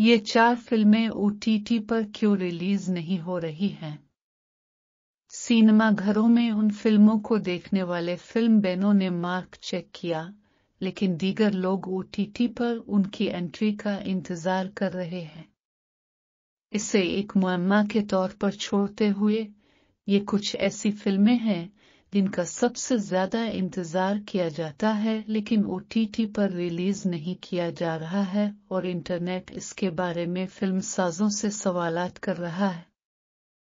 ये चार फिल्में ओटीटी पर क्यों रिलीज नहीं हो रही हैं सिनेमा घरों में उन फिल्मों को देखने वाले फिल्म बेनों ने मार्क चेक किया लेकिन दीगर लोग ओटीटी पर उनकी एंट्री का इंतजार कर रहे हैं इसे एक मुआमा के तौर पर छोड़ते हुए ये कुछ ऐसी फिल्में हैं जिनका सबसे ज्यादा इंतजार किया जाता है लेकिन ओ पर रिलीज नहीं किया जा रहा है और इंटरनेट इसके बारे में फिल्म साजों से सवालत कर रहा है